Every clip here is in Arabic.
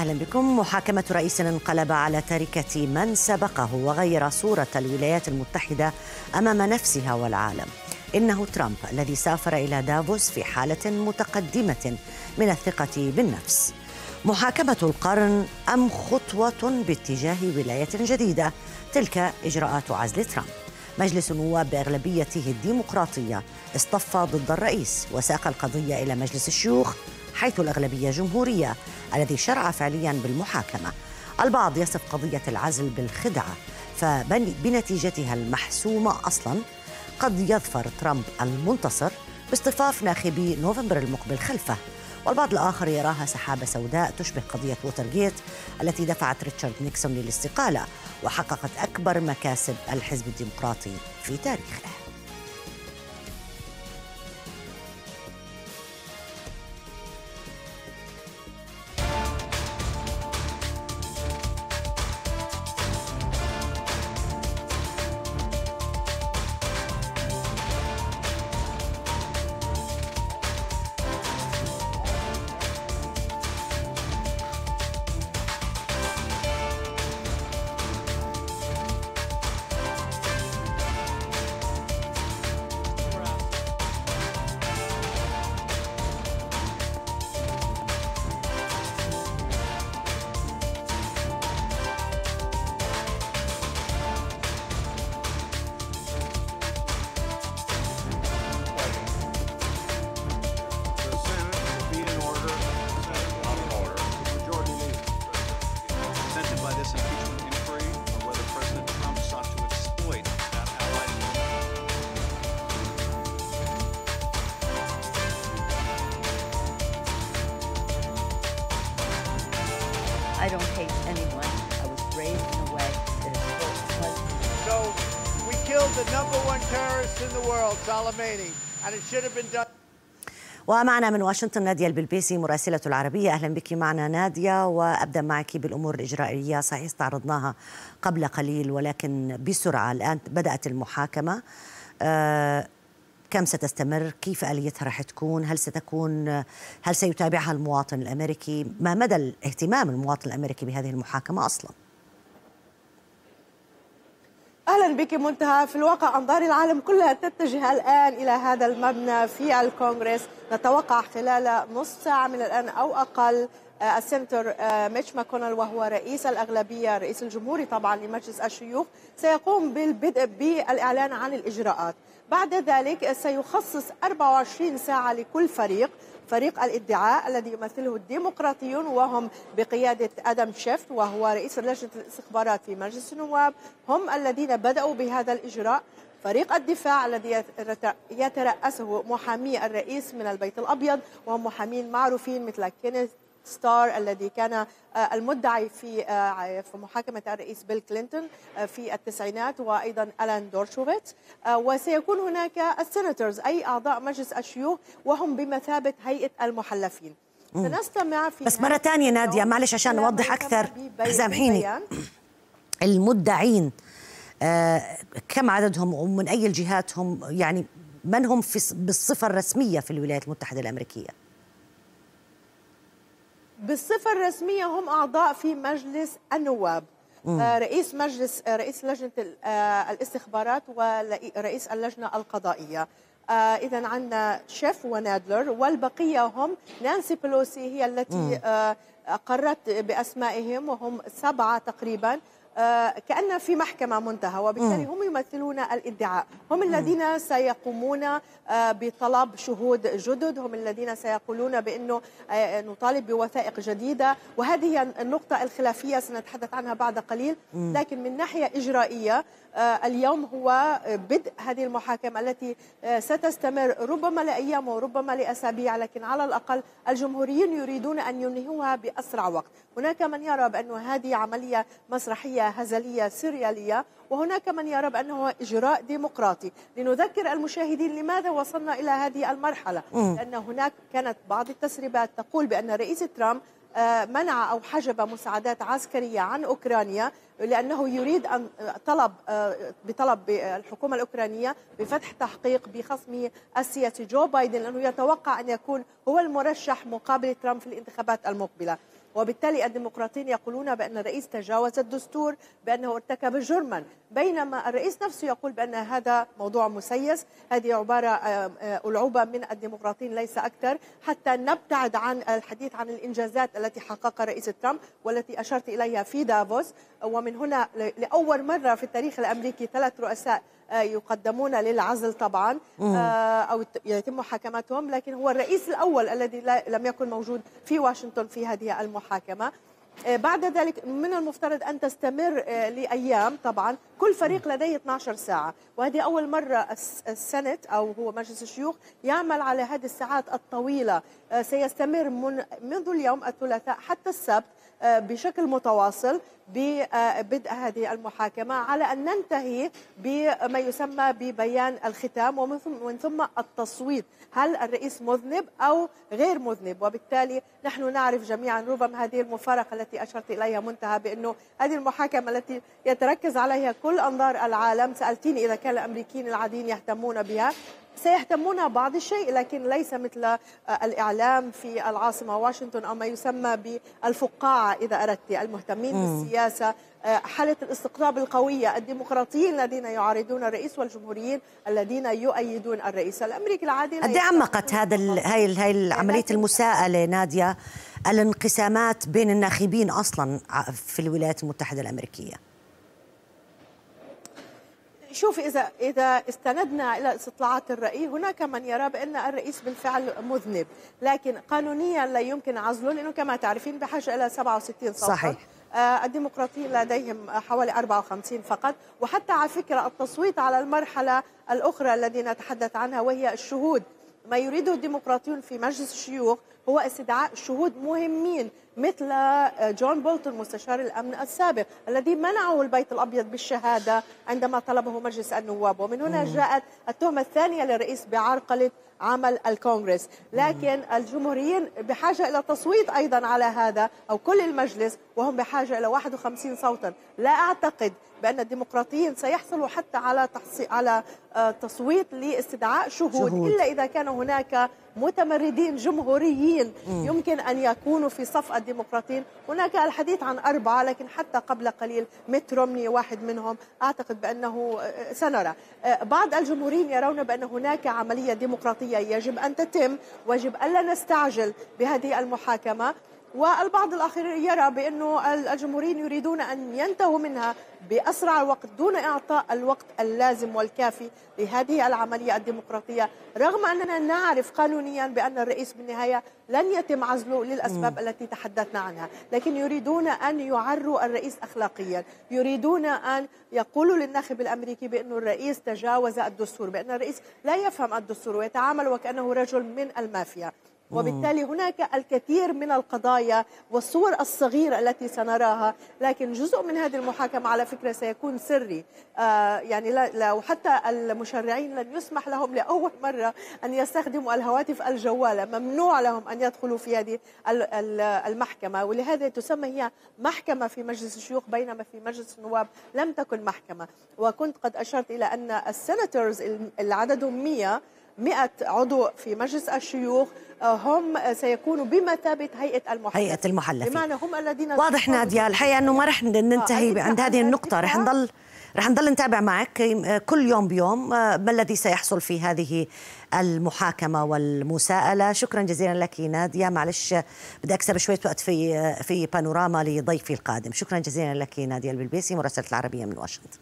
أهلا بكم محاكمة رئيس انقلب على تركة من سبقه وغير صورة الولايات المتحدة أمام نفسها والعالم إنه ترامب الذي سافر إلى دافوس في حالة متقدمة من الثقة بالنفس محاكمة القرن أم خطوة باتجاه ولاية جديدة تلك إجراءات عزل ترامب مجلس النواب بأغلبيته الديمقراطية اصطف ضد الرئيس وساق القضية إلى مجلس الشيوخ حيث الأغلبية جمهورية الذي شرع فعليا بالمحاكمة البعض يصف قضية العزل بالخدعة فبنتيجتها المحسومة أصلا قد يظفر ترامب المنتصر باصطفاف ناخبي نوفمبر المقبل خلفه والبعض الآخر يراها سحابة سوداء تشبه قضية ووترغيت التي دفعت ريتشارد نيكسون للاستقالة وحققت أكبر مكاسب الحزب الديمقراطي في تاريخه in the world, Soleimani, and it should have been done. ومعنا من واشنطن نادية البلبيسي مراسلة العربية أهلا بك معنا نادية وأبدأ معك بالأمور الإجرائية صحيح استعرضناها قبل قليل ولكن بسرعة الآن بدأت المحاكمة آه، كم ستستمر كيف آليتها رح تكون هل ستكون هل سيتابعها المواطن الأمريكي ما مدى اهتمام المواطن الأمريكي بهذه المحاكمة أصلاً اهلا بك منتهى في الواقع انظار العالم كلها تتجه الان الى هذا المبنى في الكونغرس نتوقع خلال نصف ساعه من الان او اقل آه، السنتر آه، ميتش ماكونال وهو رئيس الأغلبية رئيس الجمهوري طبعا لمجلس الشيوخ سيقوم بالبدء بالإعلان عن الإجراءات بعد ذلك سيخصص 24 ساعة لكل فريق فريق الادعاء الذي يمثله الديمقراطيون وهم بقيادة أدم شيفت وهو رئيس لجنة الاستخبارات في مجلس النواب هم الذين بدأوا بهذا الإجراء فريق الدفاع الذي يترأسه محامي الرئيس من البيت الأبيض وهم محامين معروفين مثل كينيث ستار الذي كان آه، المدعي في آه، في محاكمه الرئيس بيل كلينتون آه، في التسعينات وايضا الان دورشوفيت وسيكون هناك السيناتورز اي اعضاء مجلس الشيوخ وهم بمثابه هيئه المحلفين سنستمع في بس مره ثانيه ناديه معلش عشان نوضح اكثر سامحيني المدعين كم عددهم ومن اي الجهات هم يعني من هم في بالصفه الرسميه في الولايات المتحده الامريكيه بالصفة الرسمية هم أعضاء في مجلس النواب مم. آه، رئيس مجلس آه، رئيس لجنة آه، الاستخبارات ورئيس اللجنة القضائية إذا عندنا شيف ونادلر والبقية هم نانسي بلوسي هي التي قررت بأسمائهم وهم سبعة تقريبا آه، كأن في محكمة منتهى وبالتالي هم يمثلون الادعاء هم الذين سيقومون آه، بطلب شهود جدد هم الذين سيقولون بأنه آه، نطالب بوثائق جديدة وهذه النقطة الخلافية سنتحدث عنها بعد قليل لكن من ناحية إجرائية اليوم هو بدء هذه المحاكمة التي ستستمر ربما لأيام وربما لأسابيع لكن على الأقل الجمهوريين يريدون أن ينهوها بأسرع وقت هناك من يرى بأن هذه عملية مسرحية عملية هزلية سريالية وهناك من يرى بأنه إجراء ديمقراطي لنذكر المشاهدين لماذا وصلنا إلى هذه المرحلة لأن هناك كانت بعض التسريبات تقول بأن رئيس ترامب آه، منع أو حجب مساعدات عسكرية عن أوكرانيا لأنه يريد أن آه، طلب آه، بطلب الحكومة الأوكرانية بفتح تحقيق بخصمه السياسي جو بايدن لأنه يتوقع أن يكون هو المرشح مقابل ترامب في الانتخابات المقبلة وبالتالي الديمقراطيين يقولون بأن الرئيس تجاوز الدستور بأنه ارتكب جرما بينما الرئيس نفسه يقول بأن هذا موضوع مسيس هذه عبارة آه، آه، ألعوبة من الديمقراطيين ليس أكثر حتى نبتعد عن الحديث عن الإنجازات التي حققها رئيس ترامب والتي أشرت إليها في دافوس ومن هنا لأول مرة في التاريخ الأمريكي ثلاث رؤساء آه، يقدمون للعزل طبعا آه، أو يتم محاكمتهم لكن هو الرئيس الأول الذي لم يكن موجود في واشنطن في هذه المحاكمة آه، بعد ذلك من المفترض أن تستمر لأيام طبعا كل فريق لديه 12 ساعة وهذه أول مرة السنت أو هو مجلس الشيوخ يعمل على هذه الساعات الطويلة سيستمر من منذ اليوم الثلاثاء حتى السبت آه، بشكل متواصل ببدء هذه المحاكمة على أن ننتهي بما يسمى ببيان الختام ومن ثم التصويت هل الرئيس مذنب أو غير مذنب وبالتالي نحن نعرف جميعا ربما هذه المفارقة التي أشرت إليها منتهى بأنه هذه المحاكمة التي يتركز عليها كل أنظار العالم سألتيني إذا كان الأمريكيين العاديين يهتمون بها سيهتمون بعض الشيء لكن ليس مثل آه، الإعلام في العاصمة واشنطن أو ما يسمى بالفقاعة إذا أردت المهتمين بالسياسة آه، حالة الاستقطاب القوية الديمقراطيين الذين يعارضون الرئيس والجمهوريين الذين يؤيدون الرئيس الأمريكي العادي قد عمقت هذا هاي هاي عملية المساءلة نادية الانقسامات بين الناخبين أصلا في الولايات المتحدة الأمريكية شوف إذا إذا استندنا إلى استطلاعات الرأي هناك من يرى بأن الرئيس بالفعل مذنب لكن قانونيا لا يمكن عزله لأنه كما تعرفين بحاجة إلى 67 صوت صحيح آه، الديمقراطيين لديهم حوالي 54 فقط وحتى على فكرة التصويت على المرحلة الأخرى الذي نتحدث عنها وهي الشهود ما يريده الديمقراطيون في مجلس الشيوخ هو استدعاء شهود مهمين مثل آه، جون بولتون مستشار الامن السابق الذي منعه البيت الابيض بالشهاده عندما طلبه مجلس النواب ومن هنا جاءت التهمه الثانيه للرئيس بعرقله عمل الكونغرس لكن الجمهوريين بحاجة إلى تصويت أيضا على هذا أو كل المجلس وهم بحاجة إلى 51 صوتا لا أعتقد بان الديمقراطيين سيحصلوا حتى على تحصي... على آه، تصويت لاستدعاء شهود, شهود الا اذا كان هناك متمردين جمهوريين يمكن ان يكونوا في صف الديمقراطيين، هناك الحديث عن اربعه لكن حتى قبل قليل ميت رومني واحد منهم اعتقد بانه آه، سنرى. آه، بعض الجمهوريين يرون بان هناك عمليه ديمقراطيه يجب ان تتم، ويجب الا نستعجل بهذه المحاكمه والبعض الآخر يرى بأنه الجمهوريين يريدون أن ينتهوا منها بأسرع وقت دون إعطاء الوقت اللازم والكافي لهذه العملية الديمقراطية رغم أننا نعرف قانونيا بأن الرئيس بالنهاية لن يتم عزله للأسباب م. التي تحدثنا عنها لكن يريدون أن يعروا الرئيس أخلاقيا يريدون أن يقولوا للناخب الأمريكي بانه الرئيس تجاوز الدستور بأن الرئيس لا يفهم الدستور ويتعامل وكأنه رجل من المافيا وبالتالي هناك الكثير من القضايا والصور الصغيرة التي سنراها لكن جزء من هذه المحاكمة على فكرة سيكون سري آه يعني لو حتى المشرعين لن يسمح لهم لأول مرة أن يستخدموا الهواتف الجوالة ممنوع لهم أن يدخلوا في هذه المحكمة ولهذا تسمى هي محكمة في مجلس الشيوخ بينما في مجلس النواب لم تكن محكمة وكنت قد أشرت إلى أن السناتورز العدد 100 100 عضو في مجلس الشيوخ آه، هم آه، سيكونوا بمثابه هيئه المحلفين هيئه المحلفين بمعنى هم الذين واضح ناديه الحقيقه انه ما رح ننتهي آه عند نعم، هذه النقطه رح نعم. نضل رح نضل نتابع معك آه، كل يوم بيوم ما الذي سيحصل في هذه المحاكمة والمساءلة شكرا جزيلا لك نادية معلش بدي أكسب شوية وقت في في بانوراما لضيفي القادم شكرا جزيلا لك نادية البلبيسي مراسلة العربية من واشنطن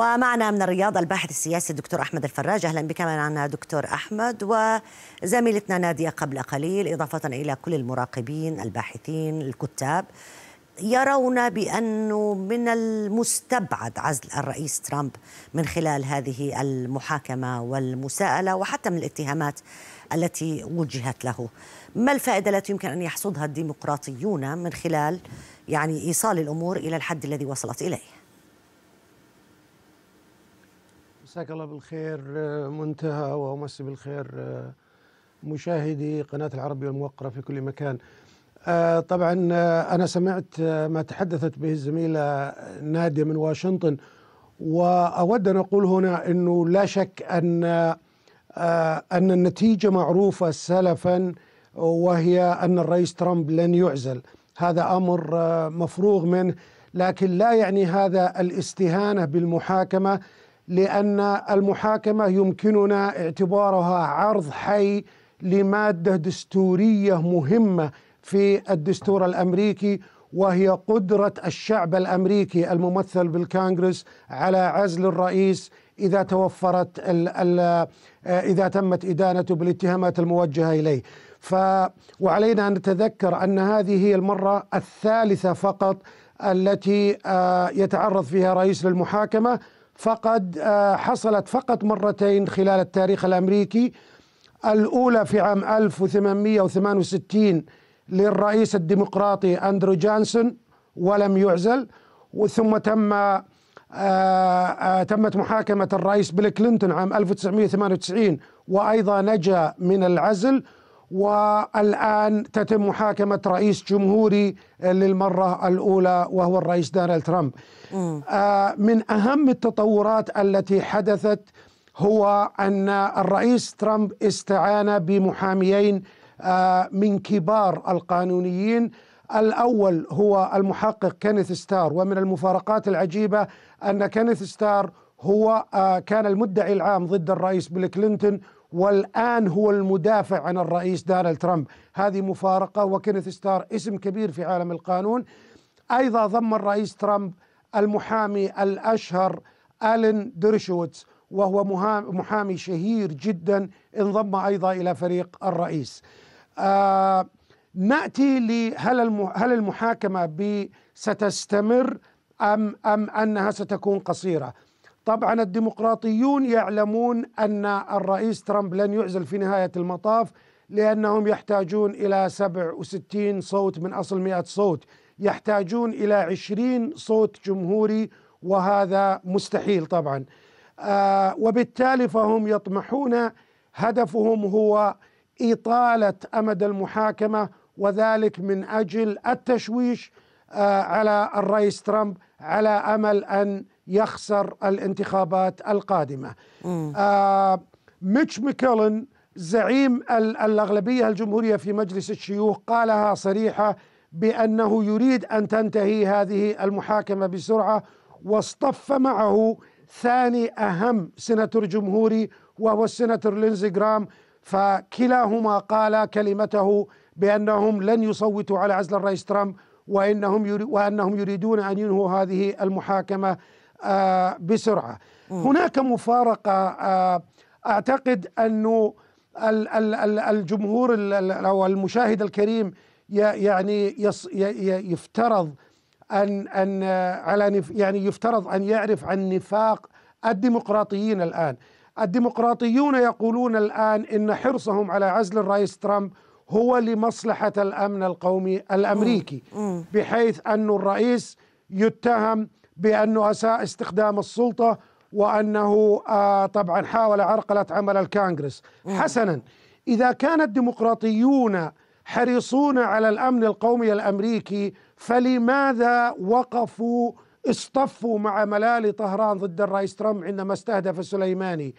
ومعنا من الرياض الباحث السياسي الدكتور أحمد الفراج أهلا بك معنا دكتور أحمد وزميلتنا نادية قبل قليل إضافة إلى كل المراقبين الباحثين الكتاب يرون بأنه من المستبعد عزل الرئيس ترامب من خلال هذه المحاكمة والمساءلة وحتى من الاتهامات التي وجهت له ما الفائدة التي يمكن أن يحصدها الديمقراطيون من خلال يعني إيصال الأمور إلى الحد الذي وصلت إليه مساك الله بالخير آه، منتهى ومسي بالخير آه، مشاهدي قناة العربية الموقرة في كل مكان آه، طبعا أنا سمعت ما تحدثت به الزميلة نادية من واشنطن وأود أن أقول هنا أنه لا شك أن أن النتيجة معروفة سلفا وهي أن الرئيس ترامب لن يعزل هذا أمر مفروغ منه لكن لا يعني هذا الاستهانة بالمحاكمة لأن المحاكمة يمكننا اعتبارها عرض حي لمادة دستورية مهمة في الدستور الأمريكي وهي قدرة الشعب الأمريكي الممثل بالكونغرس على عزل الرئيس إذا توفرت الـ الـ إذا تمت إدانته بالاتهامات الموجهة إليه ف وعلينا أن نتذكر أن هذه هي المرة الثالثة فقط التي آه، يتعرض فيها رئيس للمحاكمة فقد آه، حصلت فقط مرتين خلال التاريخ الامريكي الاولى في عام 1868 للرئيس الديمقراطي اندرو جانسون ولم يعزل وثم تم آه، آه، تمت محاكمة الرئيس بيل كلينتون عام 1998 وأيضا نجا من العزل والآن تتم محاكمة رئيس جمهوري للمرة الأولى وهو الرئيس دونالد ترامب آه، من أهم التطورات التي حدثت هو أن الرئيس ترامب استعان بمحاميين آه، من كبار القانونيين الأول هو المحقق كينيث ستار ومن المفارقات العجيبة أن كينيث ستار هو آه، كان المدعي العام ضد الرئيس بيل كلينتون والآن هو المدافع عن الرئيس دونالد ترامب هذه مفارقة وكينيث ستار اسم كبير في عالم القانون أيضا ضم الرئيس ترامب المحامي الأشهر ألين ديرشوتس وهو محامي شهير جدا انضم أيضا إلى فريق الرئيس آه، نأتي لهل هل المحاكمة ستستمر أم أم أنها ستكون قصيرة طبعا الديمقراطيون يعلمون أن الرئيس ترامب لن يعزل في نهاية المطاف لأنهم يحتاجون إلى 67 صوت من أصل 100 صوت يحتاجون إلى 20 صوت جمهوري وهذا مستحيل طبعا آه، وبالتالي فهم يطمحون هدفهم هو إطالة أمد المحاكمة وذلك من أجل التشويش آه، على الرئيس ترامب على أمل أن يخسر الانتخابات القادمة آه ميتش ميكلن زعيم الأغلبية الجمهورية في مجلس الشيوخ قالها صريحة بأنه يريد أن تنتهي هذه المحاكمة بسرعة واصطف معه ثاني أهم سناتور جمهوري وهو السناتور لينزي جرام فكلاهما قال كلمته بأنهم لن يصوتوا على عزل الرئيس ترامب وإنهم وأنهم يريدون أن ينهوا هذه المحاكمة آه، بسرعه. هناك مفارقه آه، اعتقد انه الجمهور او المشاهد الكريم يعني يفترض ان ان على يعني يفترض ان يعرف عن نفاق الديمقراطيين الان. الديمقراطيون يقولون الان ان حرصهم على عزل الرئيس ترامب هو لمصلحه الامن القومي الامريكي بحيث ان الرئيس يتهم بأنه أساء استخدام السلطة وأنه آه طبعا حاول عرقلة عمل الكونغرس حسنا إذا كان الديمقراطيون حريصون على الأمن القومي الأمريكي فلماذا وقفوا اصطفوا مع ملال طهران ضد الرئيس ترامب عندما استهدف سليماني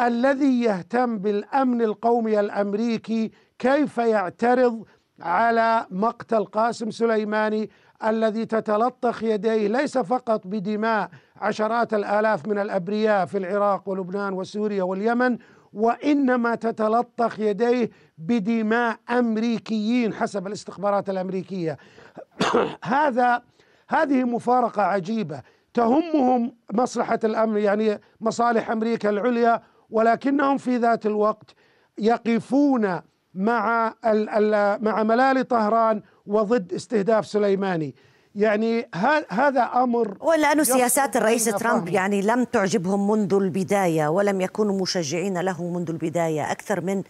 الذي يهتم بالامن القومي الامريكي كيف يعترض على مقتل قاسم سليماني الذي تتلطخ يديه ليس فقط بدماء عشرات الالاف من الابرياء في العراق ولبنان وسوريا واليمن وانما تتلطخ يديه بدماء امريكيين حسب الاستخبارات الامريكيه هذا هذه مفارقه عجيبه تهمهم مصلحه الامن يعني مصالح امريكا العليا ولكنهم في ذات الوقت يقفون مع مع ملال طهران وضد استهداف سليماني يعني هذا امر ولانه سياسات الرئيس ترامب يعني لم تعجبهم منذ البدايه ولم يكونوا مشجعين له منذ البدايه اكثر من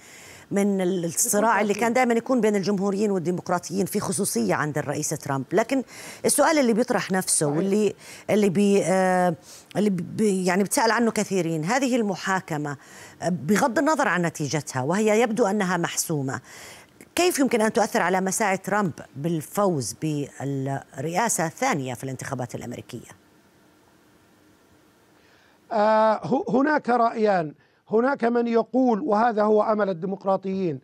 من الصراع اللي كان دائما يكون بين الجمهوريين والديمقراطيين في خصوصيه عند الرئيس ترامب لكن السؤال اللي بيطرح نفسه واللي اللي بي آه، اللي بي يعني بتسال عنه كثيرين هذه المحاكمه آه، بغض النظر عن نتيجتها وهي يبدو انها محسومه كيف يمكن ان تؤثر على مساعي ترامب بالفوز بالرئاسه الثانيه في الانتخابات الامريكيه؟ آه هناك رايان هناك من يقول وهذا هو امل الديمقراطيين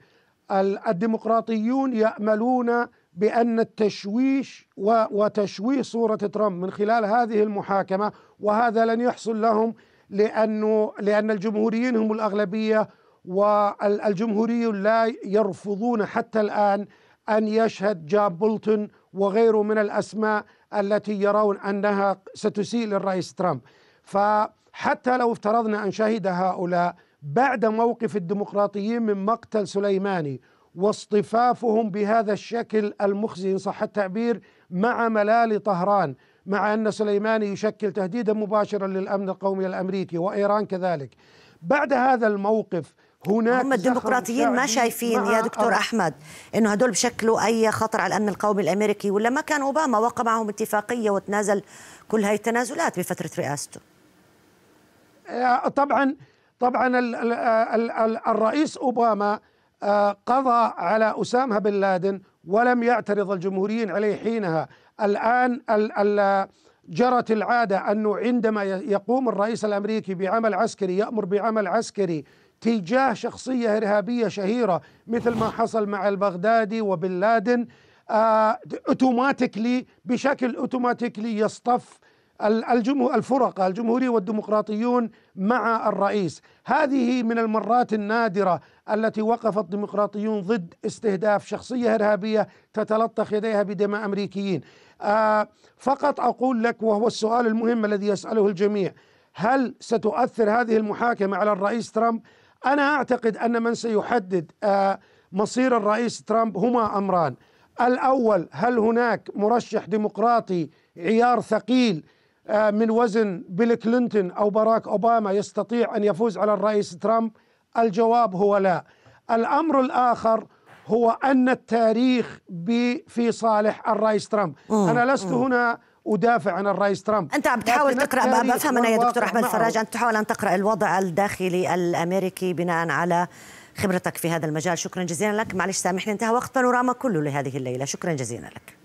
الديمقراطيون ياملون بان التشويش وتشويه صوره ترامب من خلال هذه المحاكمه وهذا لن يحصل لهم لانه لان الجمهوريين هم الاغلبيه والجمهوريون لا يرفضون حتى الان ان يشهد جاب بولتون وغيره من الاسماء التي يرون انها ستسيء للرئيس ترامب ف حتى لو افترضنا أن شهد هؤلاء بعد موقف الديمقراطيين من مقتل سليماني واصطفافهم بهذا الشكل المخزي إن صح التعبير مع ملال طهران مع أن سليماني يشكل تهديدا مباشرا للأمن القومي الأمريكي وإيران كذلك بعد هذا الموقف هناك هم الديمقراطيين ما شايفين يا دكتور احمد انه هدول بشكلوا اي خطر على الامن القومي الامريكي ولا ما كان اوباما وقع معهم اتفاقيه وتنازل كل هاي التنازلات بفتره رئاسته آه، طبعا طبعا آه، الرئيس اوباما آه، قضى على اسامه بن لادن ولم يعترض الجمهوريين عليه حينها الان جرت العاده انه عندما يقوم الرئيس الامريكي بعمل عسكري يامر بعمل عسكري تجاه شخصيه ارهابيه شهيره مثل ما حصل مع البغدادي وبن لادن اوتوماتيكلي بشكل اوتوماتيكلي يصطف الفرقة الجمهورية والديمقراطيون مع الرئيس هذه من المرات النادرة التي وقف الديمقراطيون ضد استهداف شخصية إرهابية تتلطخ يديها بدماء أمريكيين آه، فقط أقول لك وهو السؤال المهم الذي يسأله الجميع هل ستؤثر هذه المحاكمة على الرئيس ترامب؟ أنا أعتقد أن من سيحدد آه، مصير الرئيس ترامب هما أمران الأول هل هناك مرشح ديمقراطي عيار ثقيل آه، من وزن بيل كلينتون أو باراك أوباما يستطيع أن يفوز على الرئيس ترامب الجواب هو لا الأمر الآخر هو أن التاريخ في صالح الرئيس ترامب أنا لست هنا ادافع عن الرئيس ترامب انت عم تحاول تقرا بفهم انا يا دكتور احمد فراج انت تحاول ان تقرا الوضع الداخلي الامريكي بناء على خبرتك في هذا المجال شكرا جزيلا لك معلش سامحني انتهى وقت بانوراما كله لهذه الليله شكرا جزيلا لك